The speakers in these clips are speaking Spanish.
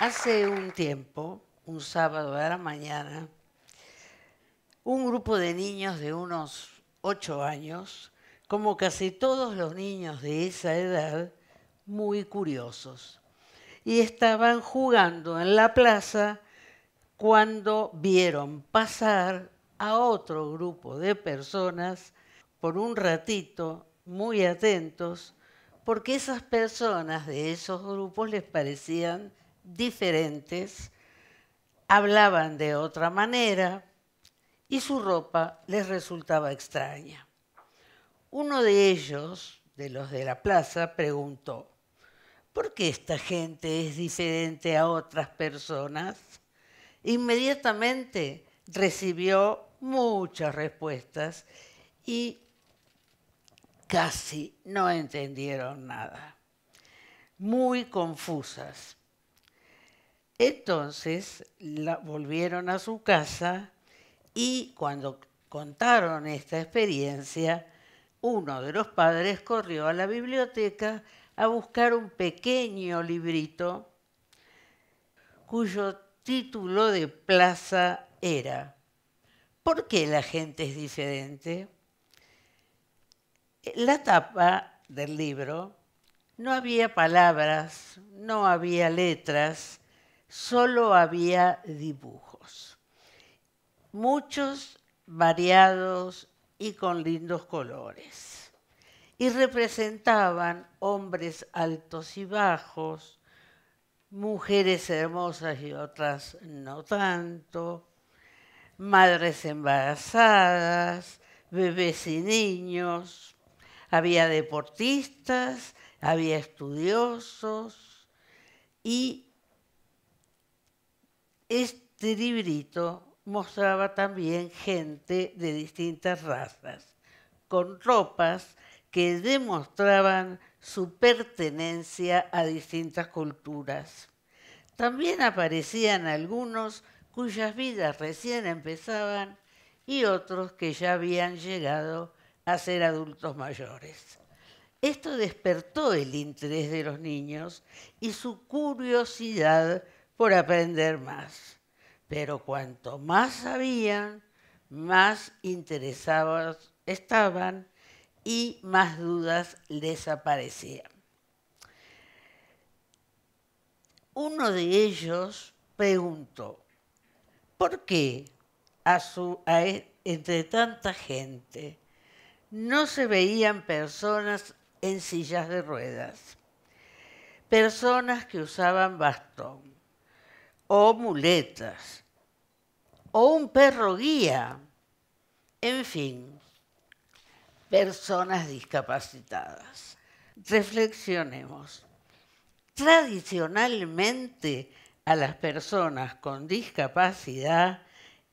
Hace un tiempo, un sábado a la mañana, un grupo de niños de unos ocho años, como casi todos los niños de esa edad, muy curiosos y estaban jugando en la plaza cuando vieron pasar a otro grupo de personas por un ratito muy atentos porque esas personas de esos grupos les parecían diferentes, hablaban de otra manera y su ropa les resultaba extraña. Uno de ellos, de los de la plaza, preguntó, ¿por qué esta gente es diferente a otras personas? Inmediatamente recibió muchas respuestas y casi no entendieron nada, muy confusas. Entonces la volvieron a su casa y cuando contaron esta experiencia, uno de los padres corrió a la biblioteca a buscar un pequeño librito cuyo título de plaza era ¿Por qué la gente es diferente? La tapa del libro no había palabras, no había letras, solo había dibujos, muchos, variados y con lindos colores y representaban hombres altos y bajos, mujeres hermosas y otras no tanto, madres embarazadas, bebés y niños, había deportistas, había estudiosos y este librito mostraba también gente de distintas razas, con ropas que demostraban su pertenencia a distintas culturas. También aparecían algunos cuyas vidas recién empezaban y otros que ya habían llegado a ser adultos mayores. Esto despertó el interés de los niños y su curiosidad por aprender más. Pero cuanto más sabían, más interesados estaban y más dudas les aparecían. Uno de ellos preguntó, ¿por qué e, entre tanta gente no se veían personas en sillas de ruedas, personas que usaban bastón o muletas o un perro guía, en fin, personas discapacitadas. Reflexionemos. Tradicionalmente a las personas con discapacidad,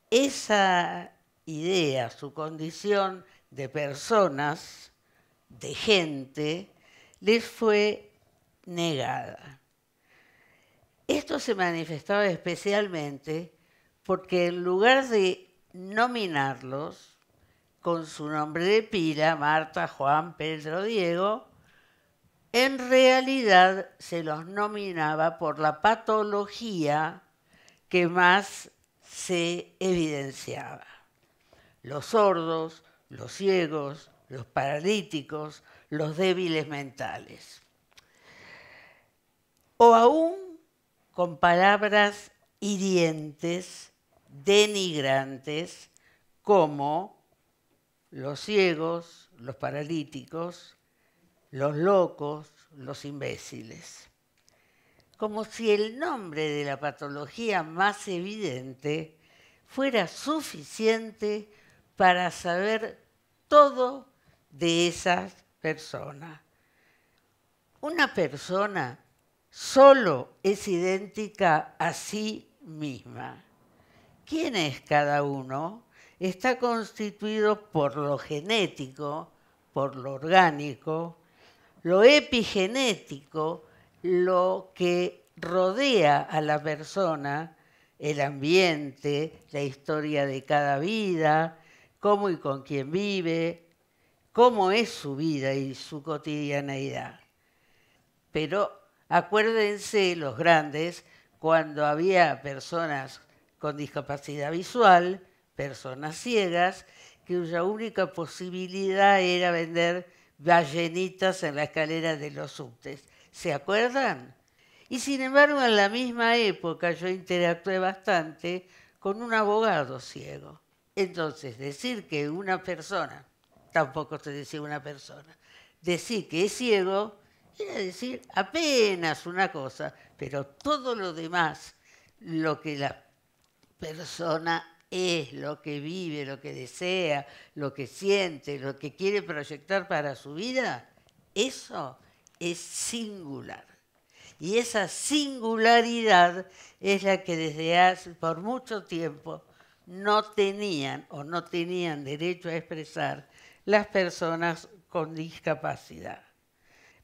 esa idea, su condición de personas, de gente, les fue negada. Esto se manifestaba especialmente porque en lugar de nominarlos, con su nombre de pila, Marta, Juan, Pedro, Diego, en realidad se los nominaba por la patología que más se evidenciaba. Los sordos, los ciegos, los paralíticos, los débiles mentales. O aún con palabras hirientes, denigrantes, como los ciegos, los paralíticos, los locos, los imbéciles. Como si el nombre de la patología más evidente fuera suficiente para saber todo de esas personas. Una persona solo es idéntica a sí misma. ¿Quién es cada uno? está constituido por lo genético, por lo orgánico, lo epigenético, lo que rodea a la persona, el ambiente, la historia de cada vida, cómo y con quién vive, cómo es su vida y su cotidianeidad. Pero acuérdense los grandes, cuando había personas con discapacidad visual, personas ciegas cuya única posibilidad era vender ballenitas en la escalera de los subtes. ¿Se acuerdan? Y sin embargo, en la misma época yo interactué bastante con un abogado ciego. Entonces, decir que una persona, tampoco te decía una persona, decir que es ciego era decir apenas una cosa, pero todo lo demás, lo que la persona es, lo que vive, lo que desea, lo que siente, lo que quiere proyectar para su vida, eso es singular. Y esa singularidad es la que desde hace por mucho tiempo no tenían o no tenían derecho a expresar las personas con discapacidad.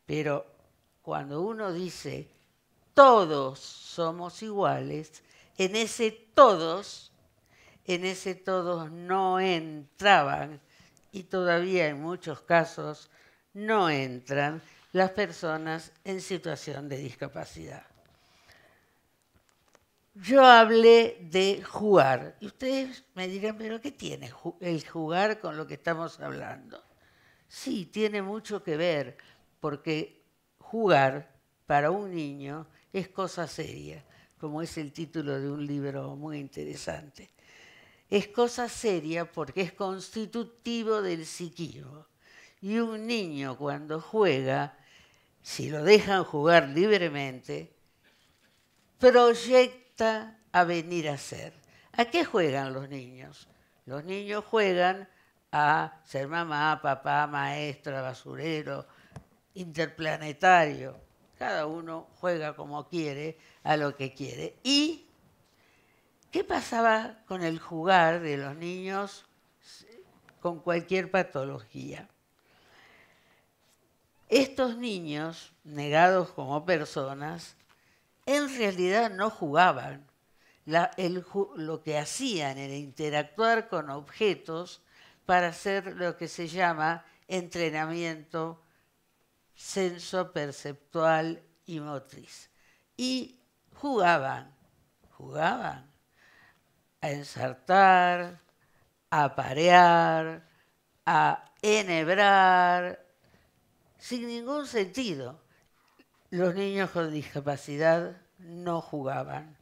Pero cuando uno dice todos somos iguales, en ese todos en ese todos no entraban y todavía en muchos casos no entran las personas en situación de discapacidad. Yo hablé de jugar y ustedes me dirán, pero ¿qué tiene el jugar con lo que estamos hablando? Sí, tiene mucho que ver porque jugar para un niño es cosa seria, como es el título de un libro muy interesante es cosa seria porque es constitutivo del psiquismo. Y un niño cuando juega, si lo dejan jugar libremente, proyecta a venir a ser. ¿A qué juegan los niños? Los niños juegan a ser mamá, papá, maestra, basurero, interplanetario. Cada uno juega como quiere, a lo que quiere. Y ¿Qué pasaba con el jugar de los niños con cualquier patología? Estos niños, negados como personas, en realidad no jugaban. lo que hacían era interactuar con objetos para hacer lo que se llama entrenamiento senso perceptual y motriz. Y jugaban, jugaban a ensartar, a parear, a enhebrar, sin ningún sentido. Los niños con discapacidad no jugaban,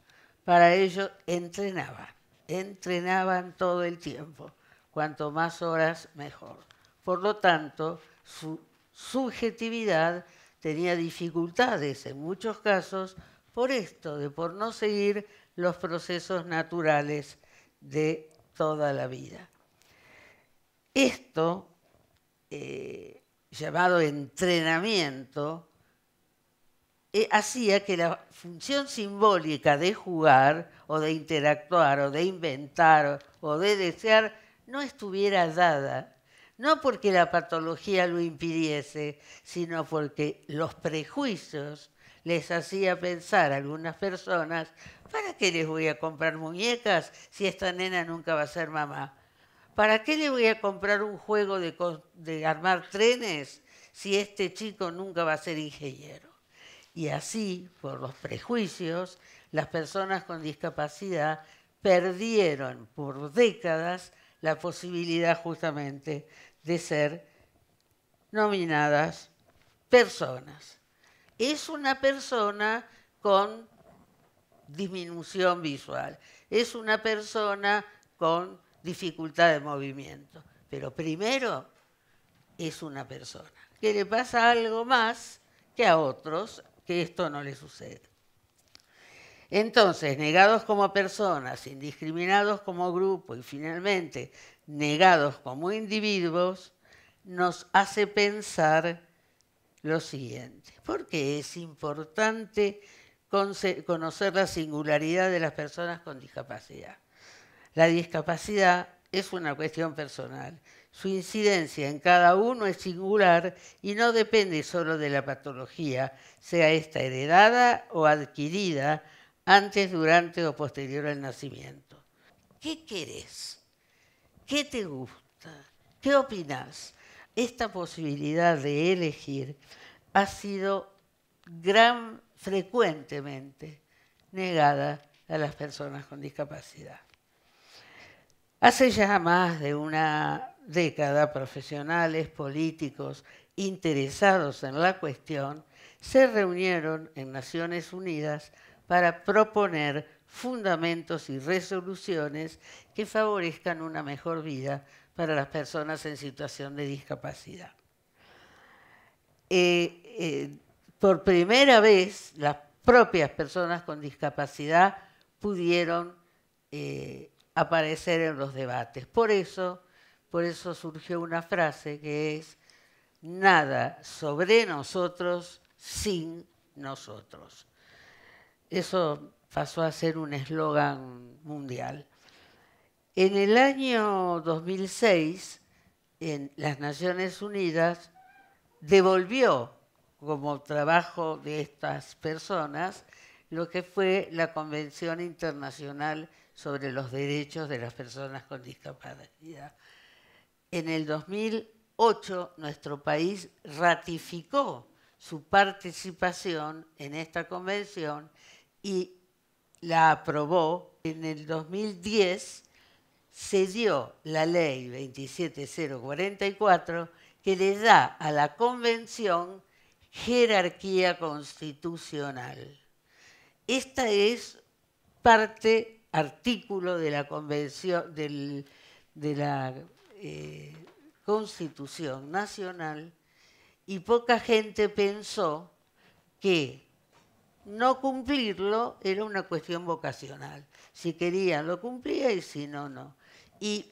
para ello entrenaban, entrenaban todo el tiempo, cuanto más horas mejor. Por lo tanto, su subjetividad tenía dificultades en muchos casos por esto, de por no seguir los procesos naturales de toda la vida. Esto, eh, llamado entrenamiento, eh, hacía que la función simbólica de jugar o de interactuar o de inventar o de desear no estuviera dada, no porque la patología lo impidiese, sino porque los prejuicios les hacía pensar a algunas personas, ¿para qué les voy a comprar muñecas si esta nena nunca va a ser mamá? ¿Para qué le voy a comprar un juego de, de armar trenes si este chico nunca va a ser ingeniero? Y así, por los prejuicios, las personas con discapacidad perdieron por décadas la posibilidad justamente de ser nominadas personas es una persona con disminución visual, es una persona con dificultad de movimiento, pero primero es una persona que le pasa algo más que a otros que esto no le sucede. Entonces, negados como personas, indiscriminados como grupo y finalmente negados como individuos, nos hace pensar lo siguiente, porque es importante conocer la singularidad de las personas con discapacidad. La discapacidad es una cuestión personal. Su incidencia en cada uno es singular y no depende solo de la patología, sea esta heredada o adquirida antes, durante o posterior al nacimiento. ¿Qué querés? ¿Qué te gusta? ¿Qué opinas? esta posibilidad de elegir ha sido gran, frecuentemente negada a las personas con discapacidad. Hace ya más de una década profesionales, políticos interesados en la cuestión se reunieron en Naciones Unidas para proponer fundamentos y resoluciones que favorezcan una mejor vida para las personas en situación de discapacidad. Eh, eh, por primera vez, las propias personas con discapacidad pudieron eh, aparecer en los debates. por eso surgió una frase que es, nada sobre nosotros sin nosotros. Eso pasó a ser un eslogan mundial. En el año 2006, en las Naciones Unidas devolvió como trabajo de estas personas lo que fue la Convención Internacional sobre los Derechos de las Personas con Discapacidad. En el 2008 nuestro país ratificó su participación en esta convención y la aprobó. En el 2010 se dio la ley 27044 que le da a la Convención jerarquía constitucional. Esta es parte, artículo de la Convención, de la eh, Constitución Nacional y poca gente pensó que no cumplirlo era una cuestión vocacional. Si querían lo cumplía y si no, no. Y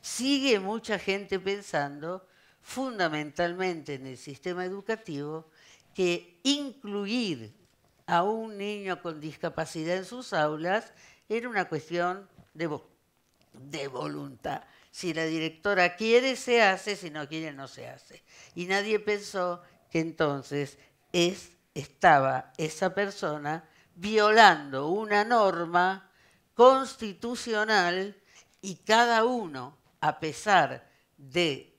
sigue mucha gente pensando fundamentalmente en el sistema educativo que incluir a un niño con discapacidad en sus aulas era una cuestión de, de voluntad. Si la directora quiere, se hace, si no quiere, no se hace. Y nadie pensó que entonces es, estaba esa persona violando una norma constitucional y cada uno, a pesar de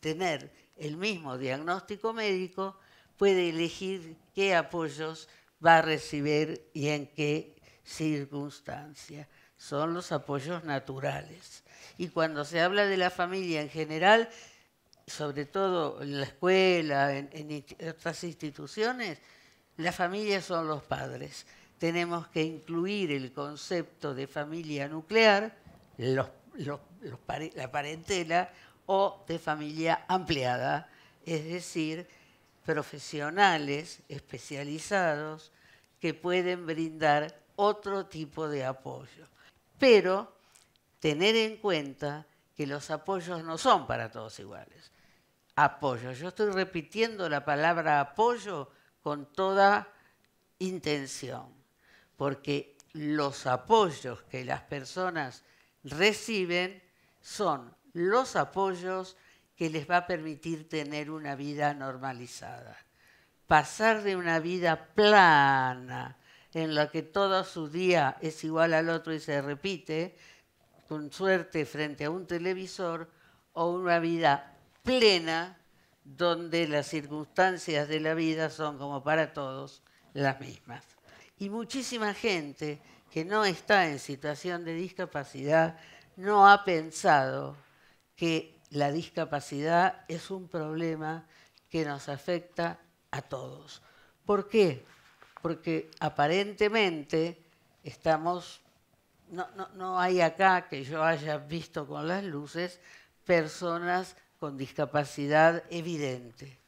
tener el mismo diagnóstico médico, puede elegir qué apoyos va a recibir y en qué circunstancia. Son los apoyos naturales. Y cuando se habla de la familia en general, sobre todo en la escuela, en, otras instituciones, la familia son los padres. Tenemos que incluir el concepto de familia nuclear la parentela o de familia ampliada, es decir, profesionales especializados que pueden brindar otro tipo de apoyo. Pero tener en cuenta que los apoyos no son para todos iguales. Apoyo, yo estoy repitiendo la palabra apoyo con toda intención, porque los apoyos que las personas reciben son los apoyos que les va a permitir tener una vida normalizada. Pasar de una vida plana, en la que todo su día es igual al otro y se repite, con suerte frente a un televisor, o una vida plena donde las circunstancias de la vida son como para todos las mismas. Y muchísima gente que no está en situación de discapacidad no ha pensado que la discapacidad es un problema que nos afecta a todos. ¿Por qué? Porque aparentemente estamos, no, no hay acá que yo haya visto con las luces personas con discapacidad evidente.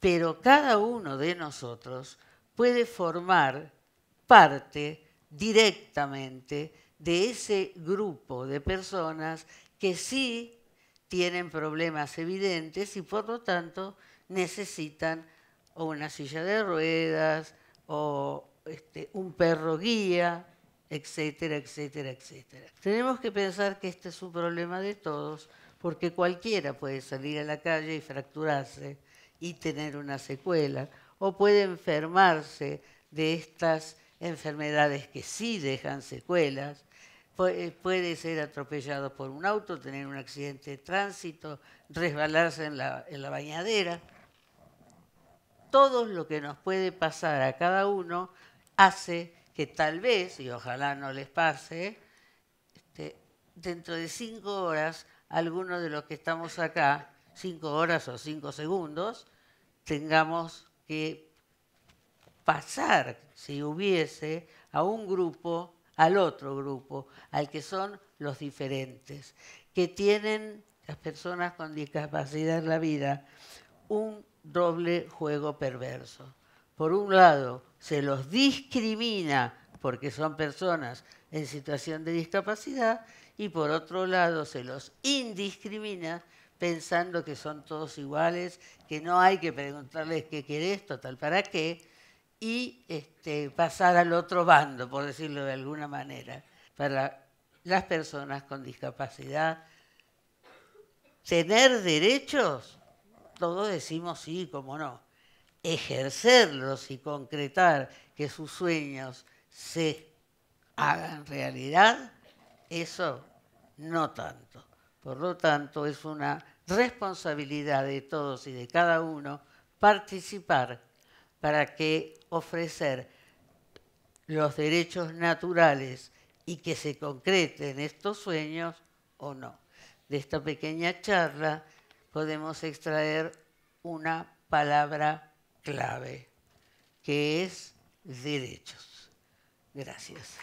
Pero cada uno de nosotros puede formar parte directamente de ese grupo de personas que sí tienen problemas evidentes y por lo tanto necesitan o una silla de ruedas o este, un perro guía, etcétera, etcétera, etcétera. Tenemos que pensar que este es un problema de todos porque cualquiera puede salir a la calle y fracturarse y tener una secuela o puede enfermarse de estas enfermedades que sí dejan secuelas, eh, puede ser atropellado por un auto, tener un accidente de tránsito, resbalarse en la, bañadera. Todo lo que nos puede pasar a cada uno hace que tal vez, y ojalá no les pase, este, dentro de cinco horas, algunos de los que estamos acá, cinco horas o cinco segundos, tengamos que pasar, si hubiese, a un grupo, al otro grupo, al que son los diferentes, que tienen las personas con discapacidad en la vida un doble juego perverso. Por un lado, se los discrimina porque son personas en situación de discapacidad y por otro lado se los indiscrimina pensando que son todos iguales, que no hay que preguntarles qué querés, total, ¿para qué? y este, pasar al otro bando, por decirlo de alguna manera, para las personas con discapacidad. Tener derechos, todos decimos sí, como no. Ejercerlos y concretar que sus sueños se hagan realidad, eso no tanto. Por lo tanto, es una responsabilidad de todos y de cada uno participar para que ofrecer los derechos naturales y que se concreten estos sueños o no. De esta pequeña charla podemos extraer una palabra clave, que es derechos. Gracias.